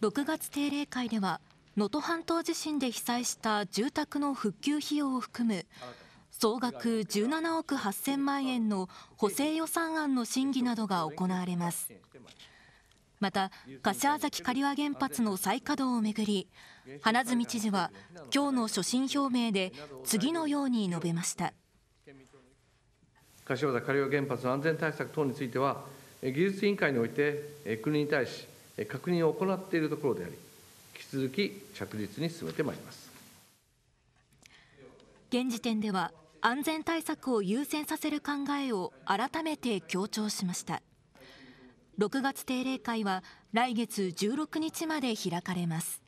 6月定例会では能登半島地震で被災した住宅の復旧費用を含む総額17億8000万円の補正予算案の審議などが行われますまた柏崎刈羽原発の再稼働をめぐり花角知事は今日の所信表明で次のように述べました柏崎刈羽原発の安全対策等については技術委員会において国に対し確認を行っているところであり、引き続き着実に進めてまいります現時点では、安全対策を優先させる考えを改めて強調しました。6月定例会は来月16日まで開かれます。